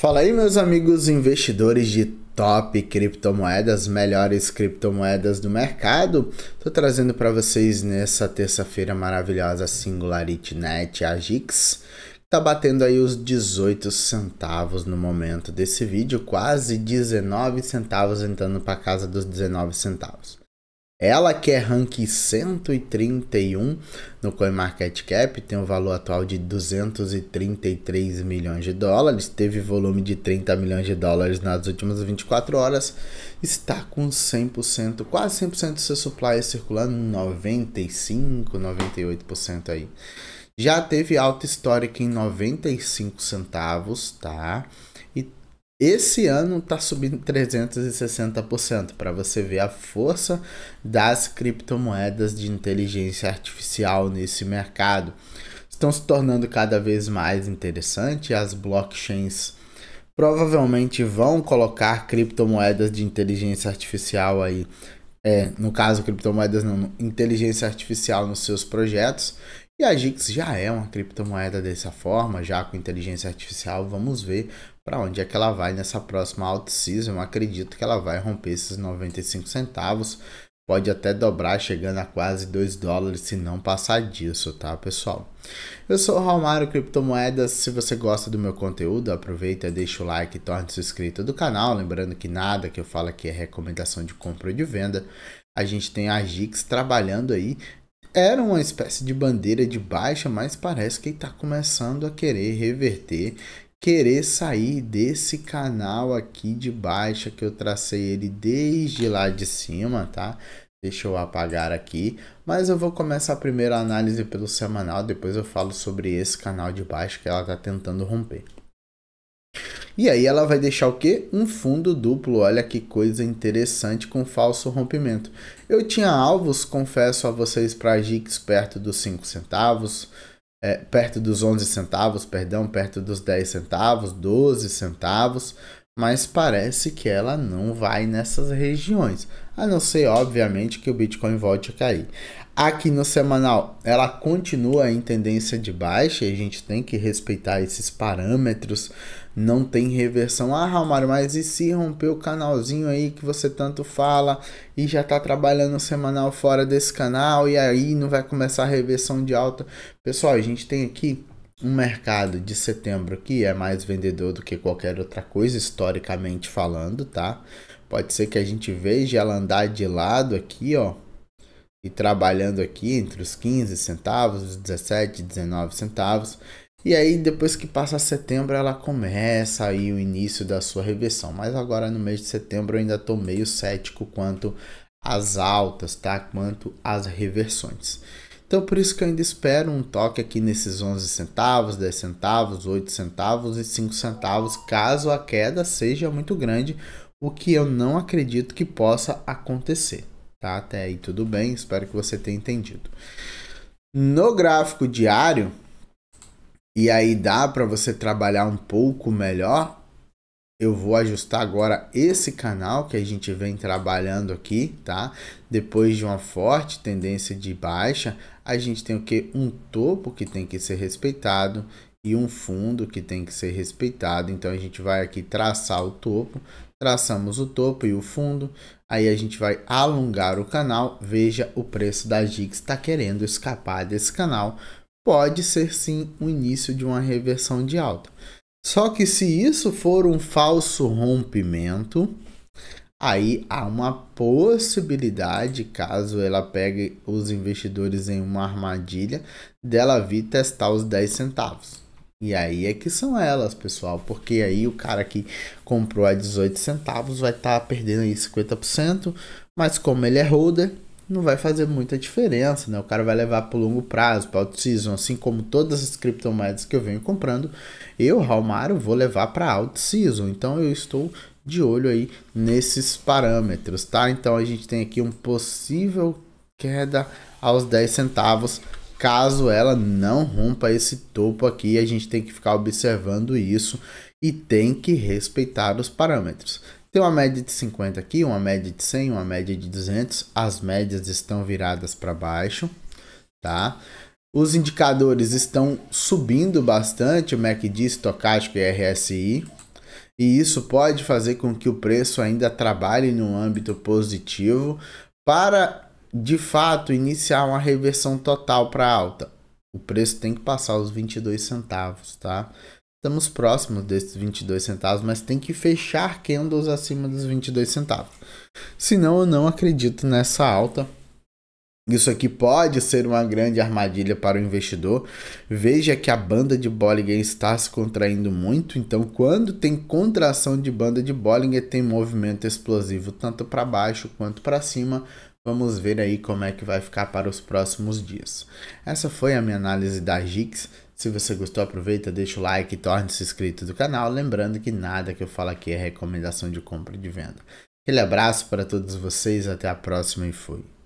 Fala aí, meus amigos investidores de top criptomoedas, melhores criptomoedas do mercado. Tô trazendo para vocês nessa terça-feira maravilhosa Singularity Net, a tá batendo aí os 18 centavos no momento desse vídeo, quase 19 centavos entrando para casa dos 19 centavos. Ela que é rank 131 no CoinMarketCap, tem um valor atual de 233 milhões de dólares, teve volume de 30 milhões de dólares nas últimas 24 horas, está com 100%, quase 100% do seu supply circulando, 95, 98% aí. Já teve alta histórica em 95 centavos, tá? E esse ano está subindo 360% para você ver a força das criptomoedas de inteligência artificial nesse mercado. Estão se tornando cada vez mais interessante as blockchains provavelmente vão colocar criptomoedas de inteligência artificial aí é, no caso, criptomoedas não, inteligência artificial nos seus projetos. E a Gix já é uma criptomoeda dessa forma, já com inteligência artificial. Vamos ver para onde é que ela vai nessa próxima alt season. Acredito que ela vai romper esses 95 centavos, pode até dobrar, chegando a quase 2 dólares se não passar disso, tá, pessoal? Eu sou o Romário Criptomoedas. Se você gosta do meu conteúdo, aproveita, deixa o like e torne-se inscrito do canal. Lembrando que nada que eu falo aqui é recomendação de compra ou de venda. A gente tem a Gix trabalhando aí era uma espécie de bandeira de baixa, mas parece que está começando a querer reverter querer sair desse canal aqui de baixo que eu tracei ele desde lá de cima, tá? Deixa eu apagar aqui, mas eu vou começar a primeira análise pelo semanal, depois eu falo sobre esse canal de baixo que ela tá tentando romper. E aí ela vai deixar o que? Um fundo duplo, olha que coisa interessante com falso rompimento. Eu tinha alvos, confesso a vocês, para GIX perto dos 5 centavos, é, perto dos 11 centavos, perdão, perto dos 10 centavos, 12 centavos, mas parece que ela não vai nessas regiões, a não ser, obviamente, que o Bitcoin volte a cair. Aqui no semanal, ela continua em tendência de baixa e a gente tem que respeitar esses parâmetros não tem reversão. Ah, Romário, mas e se romper o canalzinho aí que você tanto fala e já tá trabalhando semanal fora desse canal e aí não vai começar a reversão de alta? Pessoal, a gente tem aqui um mercado de setembro que é mais vendedor do que qualquer outra coisa, historicamente falando, tá? Pode ser que a gente veja ela andar de lado aqui, ó, e trabalhando aqui entre os 15 centavos, 17, 19 centavos. E aí, depois que passa setembro, ela começa aí o início da sua reversão. Mas agora, no mês de setembro, eu ainda estou meio cético quanto às altas, tá? Quanto às reversões. Então, por isso que eu ainda espero um toque aqui nesses 11 centavos, 10 centavos, 8 centavos e 5 centavos, caso a queda seja muito grande, o que eu não acredito que possa acontecer. Tá? Até aí tudo bem, espero que você tenha entendido. No gráfico diário, e aí dá para você trabalhar um pouco melhor, eu vou ajustar agora esse canal que a gente vem trabalhando aqui, tá? Depois de uma forte tendência de baixa, a gente tem o que? Um topo que tem que ser respeitado e um fundo que tem que ser respeitado. Então a gente vai aqui traçar o topo, traçamos o topo e o fundo, aí a gente vai alongar o canal. Veja o preço da GIX está querendo escapar desse canal pode ser sim o início de uma reversão de alta. Só que se isso for um falso rompimento, aí há uma possibilidade, caso ela pegue os investidores em uma armadilha, dela vir testar os 10 centavos. E aí é que são elas, pessoal, porque aí o cara que comprou a 18 centavos vai estar tá perdendo aí 50%, mas como ele é holder, não vai fazer muita diferença, né? O cara vai levar para longo prazo, para out season, assim como todas as criptomoedas que eu venho comprando, eu, Romário, vou levar para out season. Então eu estou de olho aí nesses parâmetros, tá? Então a gente tem aqui um possível queda aos 10 centavos, caso ela não rompa esse topo aqui, a gente tem que ficar observando isso e tem que respeitar os parâmetros. Tem uma média de 50 aqui, uma média de 100, uma média de 200. As médias estão viradas para baixo, tá? Os indicadores estão subindo bastante, o MACD, estocástico e RSI. E isso pode fazer com que o preço ainda trabalhe no âmbito positivo para, de fato, iniciar uma reversão total para alta. O preço tem que passar os 22 centavos, tá? Estamos próximos desses 22 centavos, mas tem que fechar candles acima dos 22 centavos. Senão eu não acredito nessa alta. Isso aqui pode ser uma grande armadilha para o investidor. Veja que a banda de Bollinger está se contraindo muito, então quando tem contração de banda de Bollinger tem movimento explosivo tanto para baixo quanto para cima. Vamos ver aí como é que vai ficar para os próximos dias. Essa foi a minha análise da GIX. Se você gostou, aproveita, deixa o like e torne-se inscrito do canal. Lembrando que nada que eu falo aqui é recomendação de compra e de venda. Aquele abraço para todos vocês, até a próxima e fui.